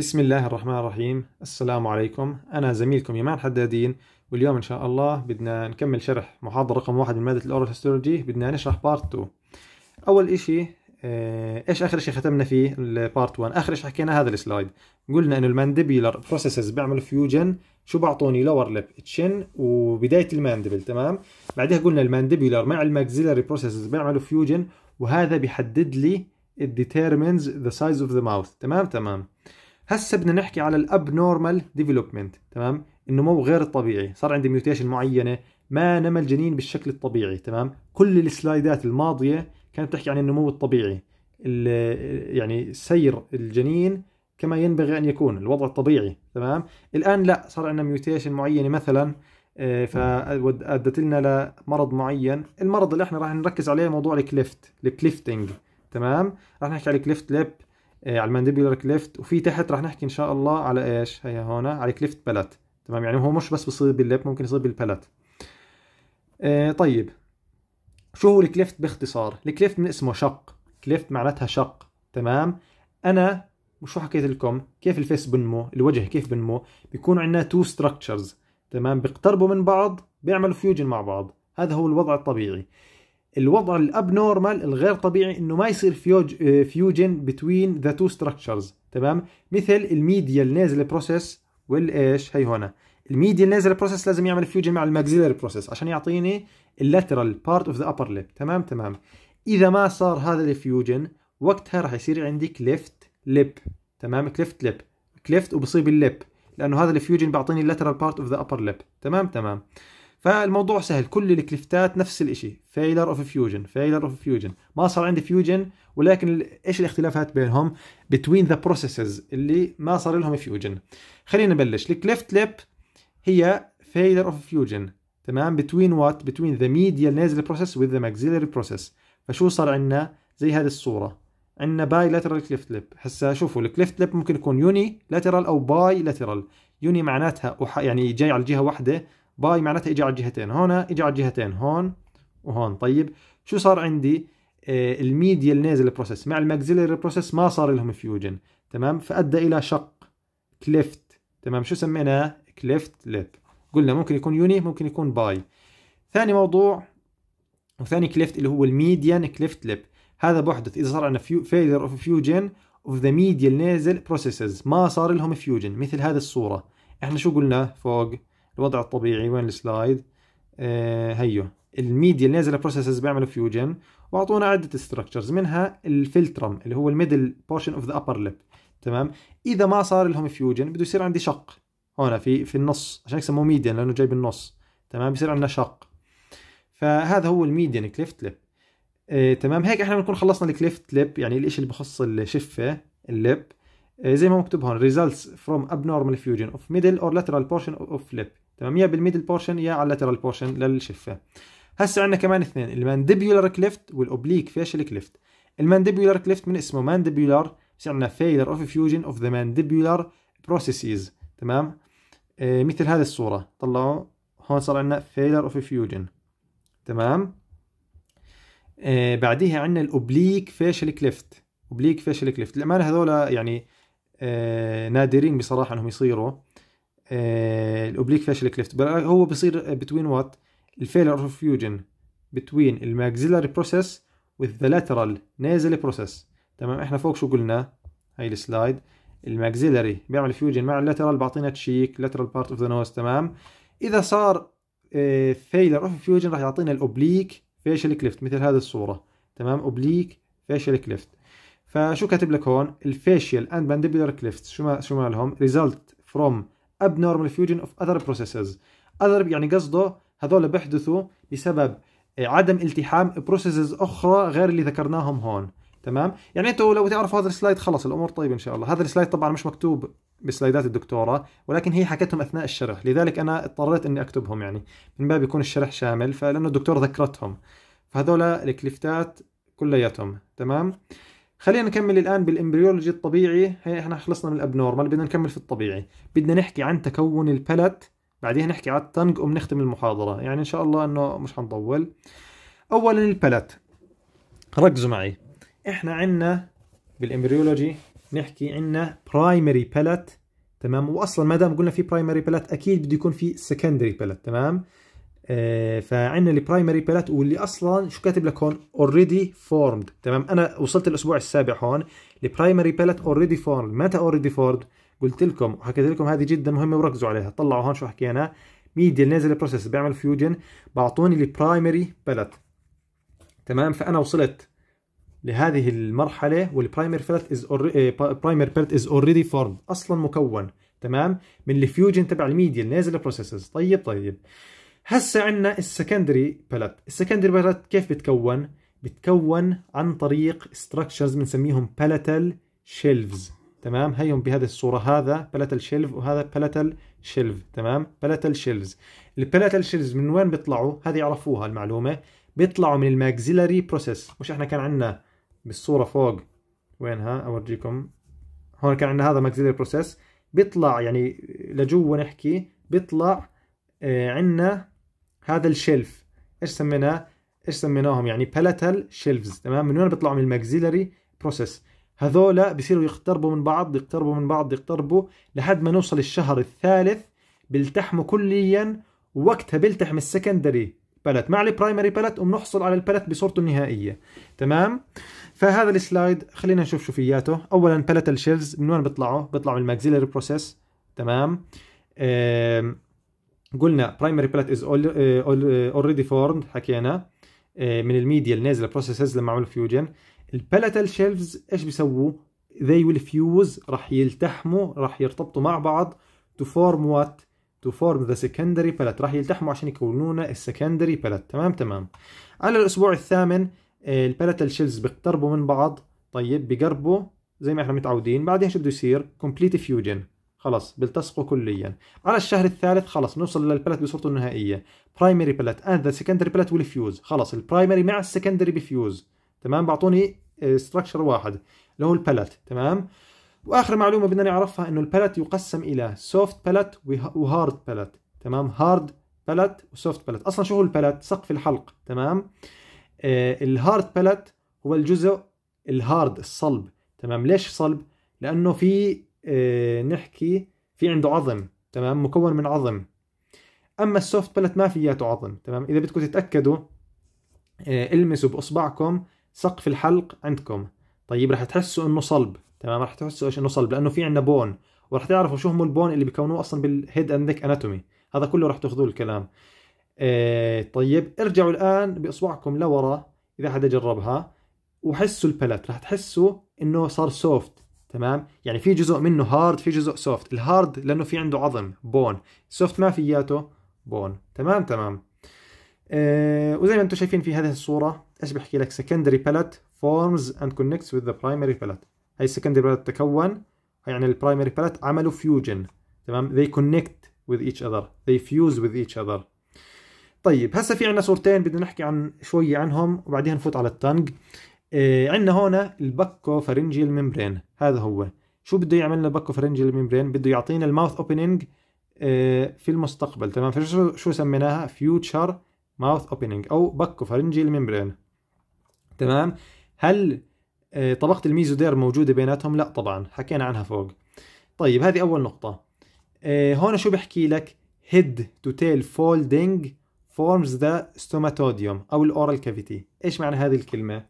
بسم الله الرحمن الرحيم السلام عليكم أنا زميلكم يمان حدادين واليوم إن شاء الله بدنا نكمل شرح محاضرة رقم واحد من مادة الأورال هيستولوجي بدنا نشرح بارت 2 أول إشي ايش اخر إشي ختمنا فيه البارت 1 اخر إشي حكينا هذا السلايد قلنا انه المانديبيلر بروسيسز بيعملوا فيوجن شو بعطوني لور ليب تشن وبدايه المانديبل تمام بعدها قلنا المانديبيلر مع الماكسيلري بروسيسز بيعملوا فيوجن وهذا بيحدد لي إت determines ذا سايز أوف ذا ماوث تمام تمام هسه بدنا نحكي على الاب نورمال ديفلوبمنت تمام النمو غير الطبيعي صار عندي ميوتيشن معينه ما نمى الجنين بالشكل الطبيعي تمام كل السلايدات الماضيه كانت تحكي عن النمو الطبيعي يعني سير الجنين كما ينبغي ان يكون الوضع الطبيعي تمام الان لا صار عندنا ميوتيشن معينه مثلا آه، فادت لنا لمرض معين المرض اللي احنا راح نركز عليه موضوع الكليفت الكليفتنج تمام راح نحكي على الكليفت ليب آه، على المانديبولر كليفت وفي تحت رح نحكي ان شاء الله على ايش هي هون على كليفت بلات تمام يعني هو مش بس بصير باللب ممكن يصير بالبلات آه، طيب شو هو الكليفت باختصار الكليفت من اسمه شق كليفت معناتها شق تمام انا وشو حكيت لكم كيف الفيس بنمو الوجه كيف بنمو بيكون عندنا تو ستراكشرز تمام بيقتربوا من بعض بيعملوا فيوجن مع بعض هذا هو الوضع الطبيعي الوضع الاب نورمال الغير طبيعي انه ما يصير فيوج فيوجن بتوين ذا تو ستراكشرز تمام مثل الميديا النازل بروسيس والايش هي هنا الميديا النازل بروسيس لازم يعمل فيوجن مع الماكسيلري بروسيس عشان يعطيني اللاترال بارت اوف ذا ابر ليب تمام تمام اذا ما صار هذا الفيوجن وقتها راح يصير عندي كليفت ليب تمام كليفت ليب كليفت وبصيب الليب لانه هذا الفيوجن بيعطيني اللاترال بارت اوف ذا ابر ليب تمام تمام فالموضوع سهل كل الكليفتات نفس الشيء فيلر اوف فيوجن فيلر اوف فيوجن ما صار عندي فيوجن ولكن ايش الاختلافات بينهم بتوين ذا بروسيسز اللي ما صار لهم فيوجن خلينا نبلش الكليفت ليب هي فيلر اوف فيوجن تمام بتوين وات بتوين ذا ميديال نازل بروسيس وذ ذا ماكسيلري بروسيس فشو صار عندنا زي هذه الصوره عندنا باي لاترال كليفت ليب هسا شوفوا الكليفت ليب ممكن يكون يوني لاترال او باي لاترال يوني معناتها يعني جاي على الجهه واحده باي معناتها اجى على الجهتين هون اجى على الجهتين هون وهون طيب شو صار عندي آه، الميديا الميديال نيزل بروسيس مع الماكسيلري بروسيس ما صار لهم فيوجن تمام فادى الى شق كليفت تمام شو سميناه كليفت ليب قلنا ممكن يكون يوني ممكن يكون باي ثاني موضوع وثاني كليفت اللي هو الميديان كليفت ليب هذا بحدث اذا صار عندنا فيلر اوف فيوجن اوف ذا ميديال نيزل بروسيسز ما صار لهم فيوجن مثل هذه الصوره احنا شو قلنا فوق الوضع الطبيعي وين السلايد آه هيو الميديا نازله بروسيسز بيعملوا فيوجن واعطونا عده ستراكشرز منها الفلترم اللي هو الميدل بورشن اوف ذا ابر ليب تمام اذا ما صار لهم فيوجن بده يصير عندي شق هون في في النص عشان يسموه ميديان لانه جاي بالنص تمام بصير عندنا شق فهذا هو الميديان كليفت ليب آه، تمام هيك احنا بنكون خلصنا الكليفت ليب يعني الشيء اللي بخص الشفه اللب آه، زي ما مكتوب هون ريزلتس فروم ابنورمال فيوجن اوف ميدل اور لاترال بورشن اوف ليب تمام يا بالميدل بورشن يا على اللاترال بورشن للشفه هسه عندنا كمان اثنين المانديبولار كليفت والاوبليك فيشل كليفت المانديبولار كليفت من اسمه مانديبولار بصير عندنا failure of fusion of the mandibular processes تمام آه مثل هذه الصورة طلعوا هون صار عندنا failure of fusion تمام آه بعديها عندنا الاوبليك فيشل كليفت اوبليك فيشل كليفت للأمانة هذول يعني آه نادرين بصراحة انهم يصيروا الاوبليك فاشل كليفت هو بصير بتوين آه، وات الفيلر اوف فيوجن بتوين الماكسيلاري بروسيس وذ ذا لاترال نازل بروسيس تمام احنا فوق شو قلنا هاي السلايد الماكسيلاري بيعمل فيوجن مع اللاترال بعطينا تشيك لاترال بارت اوف ذا نوز تمام اذا صار فيلر اوف فيوجن راح يعطينا الاوبليك فيشل كليفت مثل هذه الصوره تمام اوبليك فيشل كليفت فشو كاتب لك هون الفيشيال اند مانديبولار كليفت شو ما شو مالهم ريزلت فروم abnormal fusion of other processes other يعني قصده هذول بيحدثوا بسبب آه، عدم التحام بروسيسز اخرى غير اللي ذكرناهم هون تمام يعني انتوا لو تعرفوا هذا السلايد خلص الامور طيبه ان شاء الله هذا السلايد طبعا مش مكتوب بسلايدات الدكتوره ولكن هي حكتهم اثناء الشرح لذلك انا اضطريت اني اكتبهم يعني من باب يكون الشرح شامل فلانه الدكتور ذكرتهم فهذول الكليفتات كلياتهم تمام خلينا نكمل الان بالامبريولوجي الطبيعي هي احنا خلصنا من الابنورمال بدنا نكمل في الطبيعي بدنا نحكي عن تكون البلت بعدين نحكي على التنج وبنختم المحاضره يعني ان شاء الله انه مش حنطول اولا البلت ركزوا معي احنا عندنا بالامبريولوجي نحكي عندنا برايمري بلت تمام واصلا ما دام قلنا في برايمري بلت اكيد بده يكون في سكندري بلت تمام آه، فعندنا البرايمري باليت واللي اصلا شو كاتب لك هون اوريدي فورمد تمام انا وصلت الاسبوع السابع هون البرايمري باليت اوريدي فورمد متى اوريدي فورمد قلت لكم وحكيت لكم هذه جدا مهمه وركزوا عليها طلعوا هون شو حكينا ميديا نازل بروسيس بيعمل فيوجن بعطوني البرايمري باليت تمام فانا وصلت لهذه المرحله والبرايمر باليت از برايمر باليت از اوريدي فورمد اصلا مكون تمام من الفيوجن تبع الميديا نازل بروسيسز طيب طيب هسه عندنا السكندري بلت السكندري بلت كيف بتكون بتكون عن طريق ستراكشرز بنسميهم بالاتال شيلفز تمام هيهم بهذه الصورة هذا بلاتال شيلف وهذا بلاتال شيلف تمام بلاتال شيلفز البلاتال شيلفز من وين بيطلعوا هذه يعرفوها المعلومة بيطلعوا من الماكسيلاري بروسيس مش احنا كان عندنا بالصورة فوق وينها اورجيكم هون كان عندنا هذا ماكسيلاري بروسيس بيطلع يعني لجوا نحكي بيطلع آه، عندنا هذا الشلف ايش سميناه ايش سميناهم يعني باليتال شيلفز تمام من وين بيطلعوا من الماكسيلري بروسيس هذولا بصيروا يقتربوا من بعض يقتربوا من بعض يقتربوا لحد ما نوصل الشهر الثالث بيلتحموا كليا وقتها بيلتحم السكندري بلت مع البرايمري بلت وبنحصل على البلت بصورته النهائيه تمام فهذا السلايد خلينا نشوف شو فياته اولا بلتال شيلفز من وين بيطلعوا بيطلعوا من الماكسيلري بروسيس تمام آه قلنا primary palate is eh, eh, already formed حكينا eh، من الميديا اللي نازله بروسيسز لما عملوا فيوجن palatal شيلفز ايش بيسووا؟ they will fuse راح يلتحموا راح يرتبطوا مع بعض to form what؟ to form the secondary palate راح يلتحموا عشان يكونونا السكندري palate تمام تمام على الاسبوع الثامن palatal شيلفز بيقتربوا من بعض طيب بيقربوا زي ما احنا متعودين بعدين شو بده يصير؟ complete fusion خلص بيلتصقوا كليا على الشهر الثالث خلص نوصل للبلت بصورته النهائيه برايمري بلت اند ذا سكندري بلت والفيوز خلص البرايمري مع السكندري بفيوز تمام بعطوني ستراكشر آه، واحد اللي هو البلت تمام واخر معلومه بدنا نعرفها انه البلت يقسم الى سوفت بلت وهارد بلت تمام هارد بلت وسوفت بلت اصلا شو هو البلت سقف الحلق تمام آه الهارد بلت هو الجزء الهارد الصلب تمام ليش صلب لانه في آه، نحكي في عنده عظم تمام مكون من عظم اما السوفت بلت ما فياته عظم تمام اذا بدكم تتاكدوا آه، المسوا باصبعكم سقف الحلق عندكم طيب رح تحسوا انه صلب تمام رح تحسوا ايش انه صلب لانه في عندنا بون ورح تعرفوا شو هم البون اللي بيكونوه اصلا بالهيد اند نيك اناتومي هذا كله رح تاخذوه الكلام آه، طيب ارجعوا الان باصبعكم لورا اذا حدا جربها وحسوا البلت رح تحسوا انه صار سوفت تمام يعني في جزء منه هارد في جزء سوفت الهارد لانه في عنده عظم بون سوفت ما فياته بون تمام تمام آه وزي ما انتم شايفين في هذه الصوره ايش بحكي لك سكندري palate فورمز اند كونكتس وذ ذا برايمري palate هي السكندري palate تكون يعني البرايمري palate عملوا فيوجن تمام they connect with each other they fuse with each other طيب هسه في عندنا صورتين بدنا نحكي عن شويه عنهم وبعدين نفوت على التانج إيه عندنا هون البكو فرنجيال ميمبرين هذا هو شو بده يعمل لنا البكو فرنجيال ميمبرين بده يعطينا الماوث اوبننج إيه في المستقبل تمام فشو شو سميناها فيوتشر ماوث اوبننج او بكو فرنجيال ميمبرين تمام هل إيه طبقه الميزودير موجوده بيناتهم لا طبعا حكينا عنها فوق طيب هذه اول نقطه إيه هون شو بحكي لك هيد تو تيل فولدينج فورمز ذا ستوماتوديوم او الاورال كافيتي ايش معنى هذه الكلمه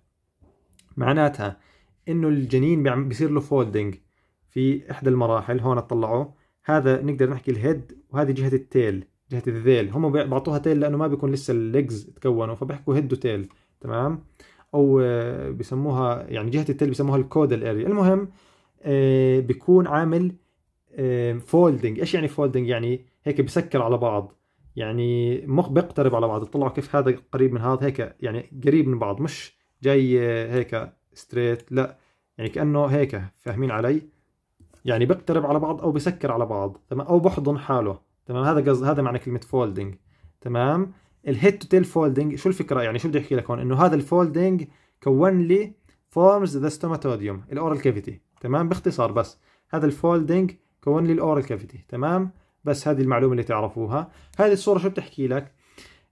معناتها انه الجنين بيصير له فولدنج في احدى المراحل هون طلعوه هذا نقدر نحكي الهيد وهذه جهه التيل جهه الذيل هم بيعطوها تيل لانه ما بيكون لسه الليجز تكونوا فبيحكوا هيد وتيل تمام او آه، بسموها يعني جهه التيل بسموها الكودال اريا المهم آه، بيكون عامل فولدنج آه، ايش يعني فولدنج يعني هيك بسكر على بعض يعني مخ بيقترب على بعض طلعوا كيف هذا قريب من هذا هيك يعني قريب من بعض مش جاي هيك ستريت لا يعني كانه هيك فاهمين علي يعني بقترب على بعض او بسكر على بعض تمام او بحضن حاله تمام هذا قصد هذا معنى كلمه فولدنج تمام الهيد تو تيل فولدنج شو الفكره يعني شو بدي احكي لك هون انه هذا الفولدنج كون لي فورمز ذا ستوماتوديوم الاورال كافيتي تمام باختصار بس هذا الفولدنج كون لي الاورال كافيتي تمام بس هذه المعلومه اللي تعرفوها هذه الصوره شو بتحكي لك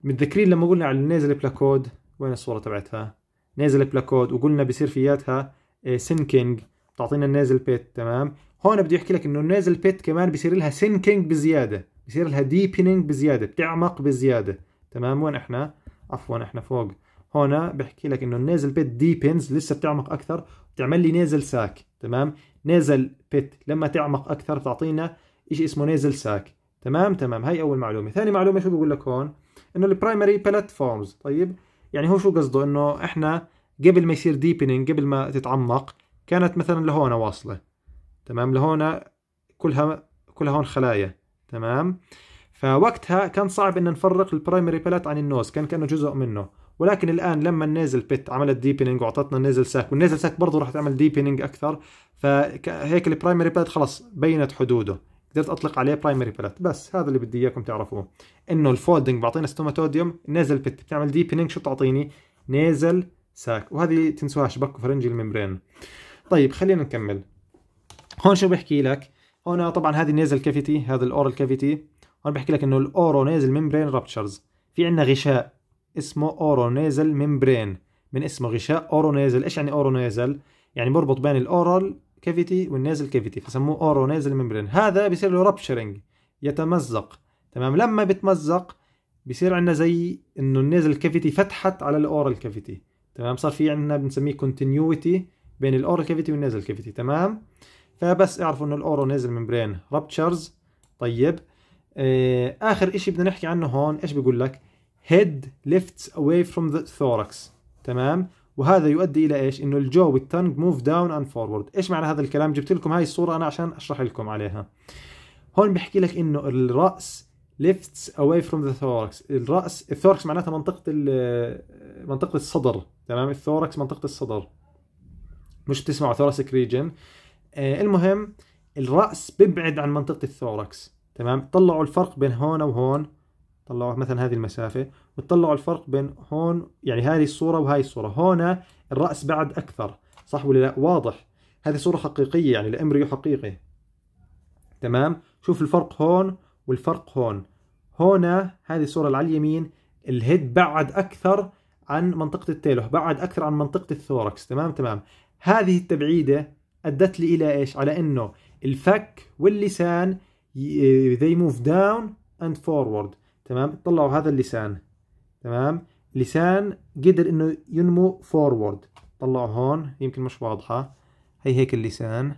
متذكرين لما قلنا على النيزل بلاكود وين الصوره تبعتها نازل بلاكود وقلنا بصير فياتها سينكينج آه، بتعطينا النازل بيت تمام هون بدي احكي لك انه النازل بيت كمان بصير لها سينكينج بزياده بصير لها ديبينينج بزياده بتعمق بزياده تمام وين احنا عفوا احنا فوق هون بحكي لك انه النازل بيت ديبنز لسه بتعمق اكثر بتعمل لي نازل ساك تمام نازل بيت لما تعمق اكثر بتعطينا شيء اسمه نازل ساك تمام تمام هاي اول معلومه ثاني معلومه شو بقول لك هون انه البرايمري بلاتفورمز طيب يعني هو شو قصده انه احنا قبل ما يصير ديبنينج قبل ما تتعمق كانت مثلا لهون واصله تمام لهون كلها كلها هون خلايا تمام فوقتها كان صعب ان نفرق البرايمري بلات عن النوز كان كانه جزء منه ولكن الان لما النيزل بيت عملت ديبنينج واعطتنا النيزل ساك والنيزل ساك برضه راح تعمل ديبنينج اكثر فهيك البرايمري بلات خلص بينت حدوده قدرت اطلق عليه برايمري بلت بس هذا اللي بدي اياكم تعرفوه انه الفولدنج بعطينا ستوماتوديوم نيزل بت بتعمل ديبننج شو تعطيني نيزل ساك وهذه تنسوهاش شبك فرنجي الممبرين طيب خلينا نكمل هون شو بحكي لك هون طبعا هذه نازل كافيتي هذا الاورال كافيتي هون بحكي لك انه الاورو نيزل ممبرين رابتشرز في عندنا غشاء اسمه اورو نيزل ممبرين من اسمه غشاء اورو نازل ايش يعني اورو نازل؟ يعني بربط بين الاورال كافيتي والنازل كافيتي فسموه اورو نازل ممبرين هذا بيصير له رابشرنج يتمزق تمام لما بتمزق بيصير عندنا زي انه النازل كافيتي فتحت على الاورال كافيتي تمام صار في عندنا بنسميه كونتينيوتي بين الاورال كافيتي والنازل كافيتي تمام فبس اعرفوا انه الاورو نازل ممبرين رابتشرز طيب آه، اخر شيء بدنا نحكي عنه هون ايش بيقول لك head lifts away from the thorax تمام وهذا يؤدي الى ايش انه الجو والتنج موف داون اند فورورد ايش معنى هذا الكلام جبت لكم هاي الصوره انا عشان اشرح لكم عليها هون بحكي لك انه الراس ليفتس اواي فروم ذا ثوركس، الراس الثوركس معناتها منطقه منطقه الصدر تمام الثوركس منطقه الصدر مش بتسمعوا ثوراسيك آه، ريجن المهم الراس بيبعد عن منطقه الثوركس تمام طلعوا الفرق بين هون وهون طلعوا مثلا هذه المسافه وتطلعوا الفرق بين هون يعني هذه الصورة وهاي الصورة هون الرأس بعد أكثر صح ولا لا واضح هذه صورة حقيقية يعني الإمريو حقيقي تمام شوف الفرق هون والفرق هون هون هذه الصورة اللي على اليمين الهيد بعد أكثر عن منطقة التيلو بعد أكثر عن منطقة الثوركس تمام تمام هذه التبعيدة أدت لي إلى إيش على إنه الفك واللسان they move down and forward تمام طلعوا هذا اللسان تمام لسان قدر انه ينمو فورورد طلعوا هون يمكن مش واضحه هي هيك اللسان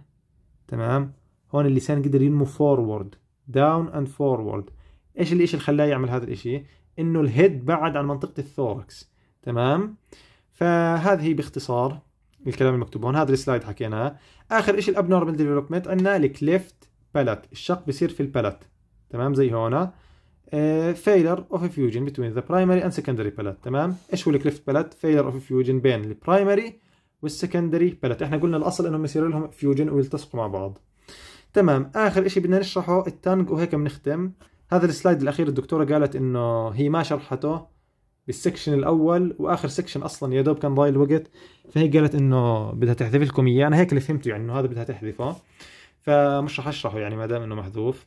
تمام هون اللسان قدر ينمو فورورد داون اند فورورد ايش الاشي اللي خلاه يعمل هذا الاشي انه الهيد بعد عن منطقه الثوركس تمام فهذه باختصار الكلام المكتوب هون هذا السلايد حكيناه اخر شيء الاب نورمال ديفلوبمنت عندنا الكليفت بالات الشق بصير في البالات تمام زي هون فيلر اوف فيوجن بين ذا برايمري اند سكندري بلات تمام ايش هو الكليفت بلات فيلر اوف فيوجن بين البرايمري والسكندري بلات احنا قلنا الاصل انهم يصير لهم فيوجن ويلتصقوا مع بعض تمام اخر شيء بدنا نشرحه التانج وهيك بنختم هذا السلايد الاخير الدكتوره قالت انه هي ما شرحته بالسكشن الاول واخر سكشن اصلا يا دوب كان ضايل الوقت فهي قالت انه بدها تحذف لكم اياه انا هيك اللي فهمته يعني انه هذا بدها تحذفه فمش رح اشرحه يعني ما دام انه محذوف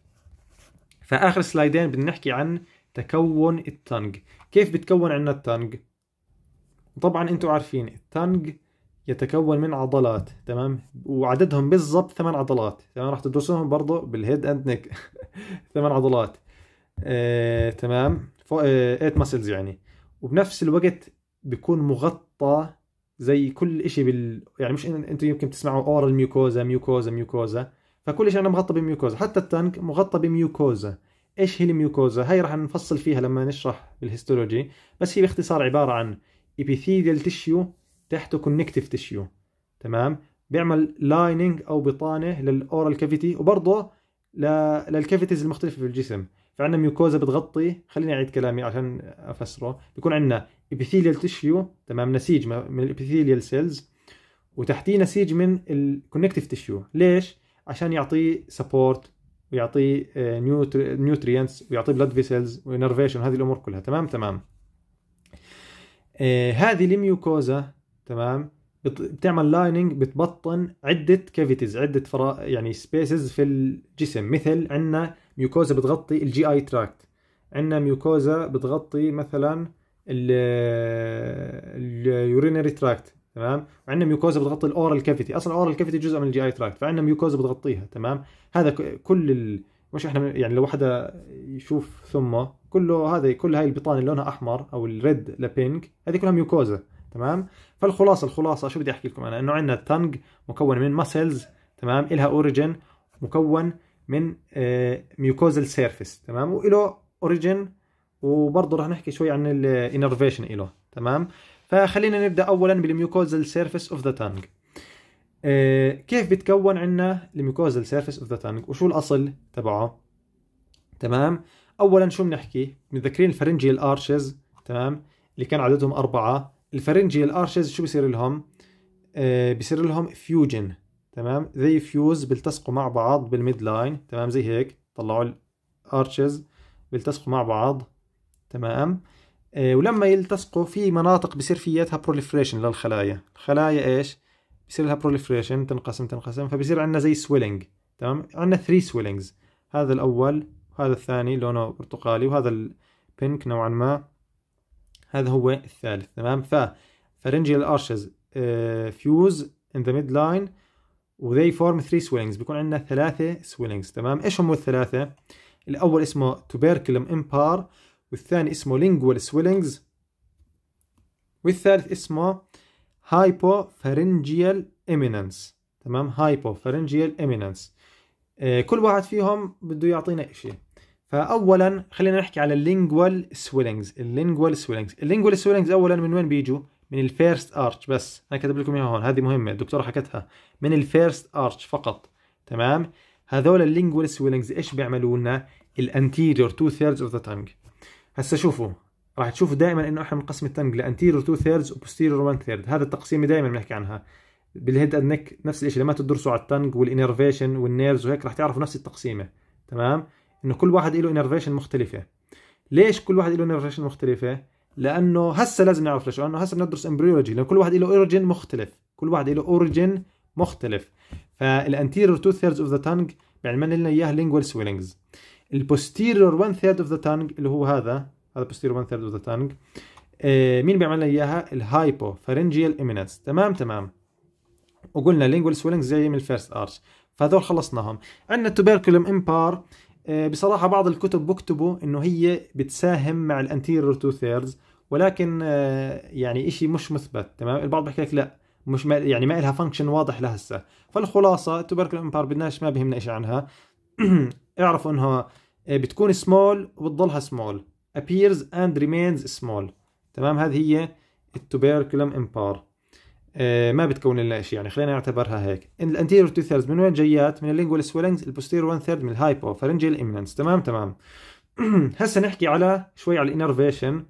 فاخر سلايدين بدنا نحكي عن تكون التنج كيف بتكون عندنا التنج طبعا انتم عارفين التنج يتكون من عضلات تمام وعددهم بالضبط ثمان عضلات تمام راح تدرسوهم برضه بالهيد اند نيك ثمان عضلات آه، تمام فوق 8 ماسلز يعني وبنفس الوقت بيكون مغطى زي كل شيء بال يعني مش انتم يمكن تسمعوا اورال ميوكوزا ميوكوزا ميوكوزا فكل شيء انا مغطى بميوكوزا حتى التانك مغطى بميوكوزا ايش هي الميوكوزا هاي راح نفصل فيها لما نشرح بالهيستولوجي بس هي باختصار عباره عن epithelial tissue تحته كونكتيف tissue تمام بيعمل لايننج او بطانه للاورال كافيتي وبرضه للكافيتيز المختلفه في الجسم فعندنا ميوكوزا بتغطي خليني اعيد كلامي عشان افسره بيكون عندنا ايبيثيليال tissue تمام نسيج من الابيثيليال سيلز وتحتيه نسيج من الكونكتيف tissue ليش عشان يعطيه سبورت ويعطيه نيوترينتس آه، ويعطيه بلاد فيسلز وانرفيشن هذه الامور كلها تمام تمام آه، هذه الميوكوزا تمام بتعمل لايننج بتبطن عده كافيتيز عده فرا يعني سبيسز في الجسم مثل عندنا ميوكوزا بتغطي الجي اي تراكت عندنا ميوكوزا بتغطي مثلا اليورينري تراكت آه، تمام وعندنا ميوكوزا بتغطي الاورال كافيتي اصلا الاورال كافيتي جزء من الجي اي تراكت فعندنا ميوكوزا بتغطيها تمام هذا كل ال... مش احنا يعني لو حدا يشوف ثمه كله هذا كل هاي البطانه اللي لونها احمر او الريد لبينك هذه كلها ميوكوزا تمام فالخلاصه الخلاصه شو بدي احكي لكم انا انه عندنا التنج مكون من ماسلز تمام الها اوريجن مكون من ميوكوزال آه، سيرفيس تمام وله اوريجن وبرضه رح نحكي شوي عن الانرفيشن له تمام فخلينا نبدا اولا بالميوكوزال سيرفيس اوف ذا تانج كيف بتكون عندنا الميوكوزال سيرفيس اوف ذا تانج وشو الاصل تبعه تمام اولا شو بنحكي متذكرين الفرنجيال ارشز تمام اللي كان عددهم أربعة الفرنجيال ارشز شو بصير لهم آه بصير لهم فيوجن تمام زي فيوز بيلتصقوا مع بعض بالميد لاين تمام زي هيك طلعوا الارشز بيلتصقوا مع بعض تمام آه، ولما يلتصقوا في مناطق بصير فيها بروليفريشن للخلايا الخلايا ايش بصير لها بروليفريشن تنقسم تنقسم فبصير عندنا زي سويلنج تمام عندنا 3 سويلنجز هذا الاول وهذا الثاني لونه برتقالي وهذا البينك نوعا ما هذا هو الثالث تمام ف pharyngeal arches فيوز ان ذا ميد لاين وذي فورم 3 سويلنجز بيكون عندنا ثلاثه سويلنجز تمام ايش هم الثلاثه الاول اسمه tuberculum impar والثاني اسمه lingual swellings والثالث اسمه hypopharyngeal eminence تمام hypopharyngeal eminence آه كل واحد فيهم بده يعطينا شيء فاولا خلينا نحكي على اللينجوال سويلنجز اللينجوال سويلنجز اللينجوال سويلنجز اولا من وين بيجوا من الفيرست ارتش بس انا كاتب لكم اياها هون هذه مهمه الدكتوره حكتها من الفيرست ارتش فقط تمام هذول اللينجوال سويلنجز ايش بيعملوا لنا الانتيريور تو ثيردز اوف ذا تانج هسا شوفوا راح تشوفوا دائما انه احنا بنقسم التنج لانتيريور تو ثيردز وبوستيريور 1 ثيرد هذا التقسيمه دائما بنحكي عنها بالهيد اند نك نفس الشيء لما تدرسوا على التنج والانرفيشن والنيرز وهيك راح تعرفوا نفس التقسيمه تمام انه كل واحد له انرفيشن مختلفه ليش كل واحد له انرفيشن مختلفه لانه هسه لازم نعرف ليش لانه هسه بندرس امبريولوجي لانه كل واحد له اوريجن مختلف كل واحد له اوريجن مختلف فالانتيريور تو ثيردز اوف ذا تنج بيعمل لنا اياها لينجوال سويلنجز البوستيرور 1 ثيرد اوف ذا تانج اللي هو هذا هذا بوستيريور 1 ثيرد اوف ذا تانج مين بيعمل لنا اياها الهايبو فارنجيال ايمينس تمام تمام وقلنا لينجوال سويلنج زي من الفيرست ارش فهذول خلصناهم عندنا التوبركلوم امبار آه، بصراحه بعض الكتب بكتبوا انه هي بتساهم مع الانتيريور تو ثيردز ولكن آه، يعني إشي مش مثبت تمام البعض بحكي لك لا مش ما يعني ما لها فانكشن واضح لهسه فالخلاصه التوبركل امبار بدناش ما بهمنا شيء عنها اعرفوا انها آه، بتكون سمول وبتضلها سمول appears and remains small تمام هذه هي التوبيركلم امبار آه، ما بتكون لنا شيء يعني خلينا نعتبرها هيك الانتيريور تو ثيرز من وين جيات من اللينجوال سويلنجز البوستيريور 1 ثيرد من الهايبو فرنجيال اميننس تمام تمام هسه نحكي على شوي على الانرفيشن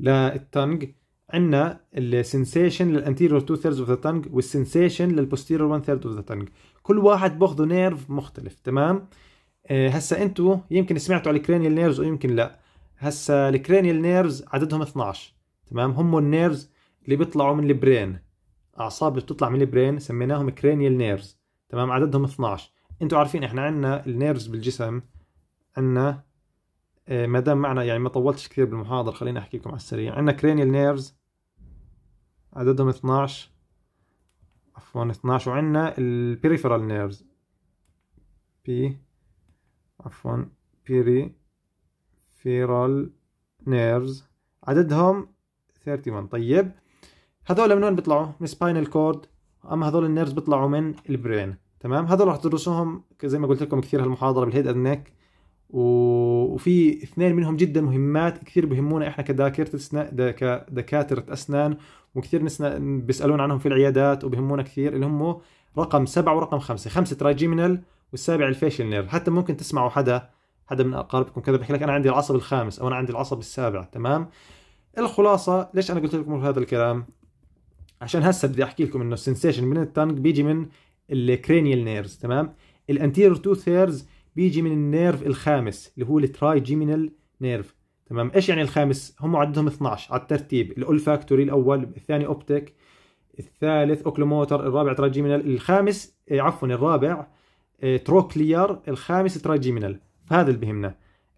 للتنج عندنا السنسيشن للانتيريور تو ثيرز اوف ذا تنج والسنسيشن للبوستيريور 1 ثيرد اوف ذا تنج كل واحد باخذه نيرف مختلف تمام آه، هسا انتوا يمكن سمعتوا على الكرانيال نيرفز ويمكن لا هسا الكرانيال نيرفز عددهم 12 تمام هم النيرفز اللي بيطلعوا من البرين اعصاب بتطلع من البرين سميناهم كرانيال نيرفز تمام عددهم 12 انتوا عارفين احنا عندنا النيرفز بالجسم عندنا آه، ما دام معنا يعني ما طولتش كثير بالمحاضره خليني احكي لكم على السريع عندنا كرانيال نيرفز عددهم 12 عفوا 12 وعندنا البريفرال نيرفز بي عفوا بيري فيرال نيرز عددهم 31 طيب هذول من وين بيطلعوا؟ من سباينال كورد اما هذول النيرز بيطلعوا من البرين تمام هذول رح تدرسوهم زي ما قلت لكم كثير هالمحاضره بالهيد اند نيك وفي اثنين منهم جدا مهمات كثير بهمونا احنا كدكاتره اسنان كدكاتره اسنان وكثير بيسالون عنهم في العيادات وبهمونا كثير اللي هم رقم سبعة ورقم خمسة خمسة تراجيمينال والسابع الفيشل نيرف حتى ممكن تسمعوا حدا حدا من اقاربكم كذا بيحكي لك انا عندي العصب الخامس او انا عندي العصب السابع تمام الخلاصه ليش انا قلت لكم هذا الكلام عشان هسه بدي احكي لكم انه السنسيشن من التانك بيجي من الكرينيال نيرز تمام الانتيرور تو ثيرز بيجي من النيرف الخامس اللي هو التراي جيمينال نيرف تمام ايش يعني الخامس هم عددهم 12 على الترتيب الاولفاكتوري الاول الثاني اوبتيك الثالث اوكلوموتر الرابع جيمينال الخامس إيه، عفوا الرابع تروكليار الخامس تراجيمينال فهذا اللي بهمنا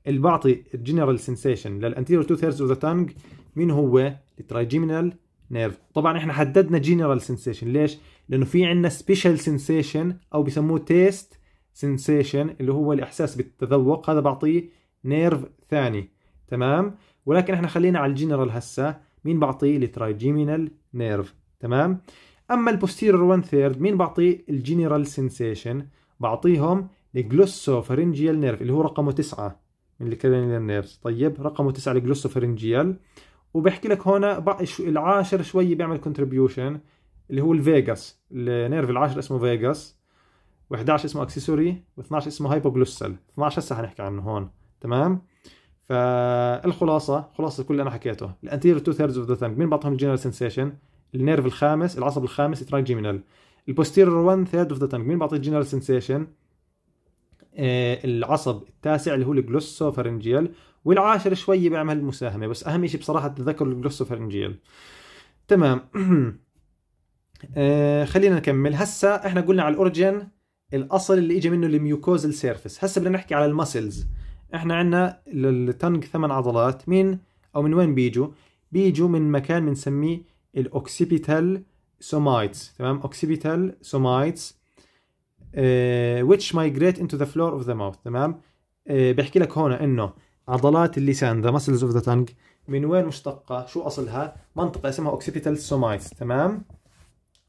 اللي بعطي الجنرال سنسيشن للانتيريور تو ثيردز اوف ذا تانج مين هو التراجيمينال نيرف طبعا احنا حددنا جنرال سنسيشن ليش لانه في عندنا سبيشال سنسيشن او بسموه تيست سنسيشن اللي هو الاحساس بالتذوق هذا بعطيه نيرف ثاني تمام ولكن احنا خلينا على الجنرال هسه مين بعطيه التراجيمينال نيرف تمام اما البوستيريور 1 ثيرد مين بعطيه الجنرال سنسيشن بعطيهم الجلوسوفرنجيال نيرف اللي هو رقمه تسعة من الكرينيال نيرفز طيب رقمه تسعة الجلوسوفرنجيال وبحكي لك هون العاشر شوي بيعمل كونتريبيوشن اللي هو الفيجاس النيرف العاشر اسمه فيجاس و11 اسمه اكسسوري و12 اسمه هايبوجلوسال 12 هسه حنحكي عنه هون تمام فالخلاصه خلاصه كل اللي انا حكيته الانتيرو تو ثيردز اوف ذا ثانك مين بعطيهم الجنرال سنسيشن النيرف الخامس العصب الخامس الترايجيمينال البوستيرور 1 ثيرد اوف ذا تانك مين بعطيه جنرال آه، سنسيشن العصب التاسع اللي هو الجلوسوفرنجيال والعاشر شوي بيعمل مساهمه بس اهم شيء بصراحه الجلوسو الجلوسوفرنجيال تمام آه خلينا نكمل هسا احنا قلنا على الاورجن الاصل اللي اجى منه الميوكوزال سيرفيس هسا بدنا نحكي على المسلز احنا عندنا التنج ثمان عضلات مين او من وين بيجوا بيجوا من مكان بنسميه الاوكسيبيتال somites تمام occipital somites uh, which migrate into the floor of the mouth تمام uh, آه، بحكي لك هون انه عضلات اللسان the muscles of the tongue من وين مشتقة شو اصلها منطقة اسمها occipital somites تمام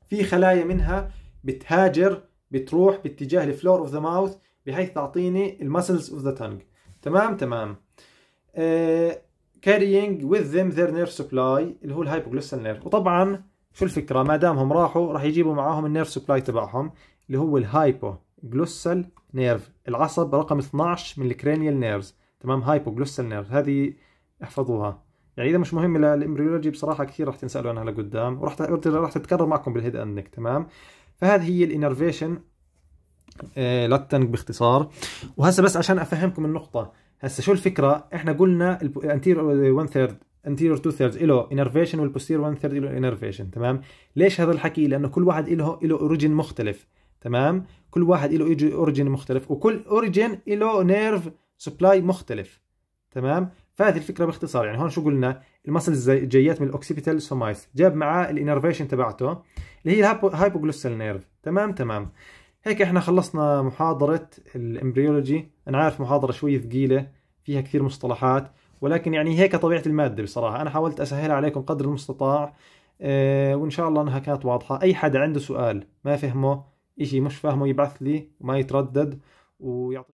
في خلايا منها بتهاجر بتروح باتجاه الفلور اوف ذا ماوث بحيث تعطيني المسلز اوف ذا تانج تمام تمام كارينج آه، carrying with them their nerve supply اللي هو الهايبوغلوسال نيرف وطبعا شو الفكره ما دامهم راحوا راح يجيبوا معاهم النيرف سبلاي تبعهم اللي هو الهايبو جلوسال نيرف العصب رقم 12 من الكرينيال نيرفز تمام هايبو جلوسال نيرف هذه احفظوها يعني اذا مش مهمه للامبريولوجي بصراحه كثير راح تنسالوا عنها لقدام وراح راح تتكرر معكم بالهيد اند تمام فهذه هي الانرفيشن آه، لاتنج للتنك باختصار وهسه بس عشان افهمكم النقطه هسه شو الفكره احنا قلنا الانتير 1 ثيرد anterior two thirds له innervation posterior one third له innervation تمام ليش هذا الحكي لانه كل واحد له له اوريجن مختلف تمام كل واحد له اوريجن مختلف وكل اوريجن له نيرف سبلاي مختلف تمام فهذه الفكره باختصار يعني هون شو قلنا المسلز جيات من الاوكسيبيتال سومايس جاب معاه الانرفيشن تبعته اللي هي الهايبوغلوسال نيرف تمام تمام هيك احنا خلصنا محاضره الامبريولوجي انا عارف محاضره شوي ثقيله فيها كثير مصطلحات ولكن يعني هيك طبيعة المادة بصراحة أنا حاولت أسهلها عليكم قدر المستطاع آه، وإن شاء الله أنها كانت واضحة أي حدا عنده سؤال ما فهمه إشي مش فاهمه يبعث لي وما يتردد ويعطي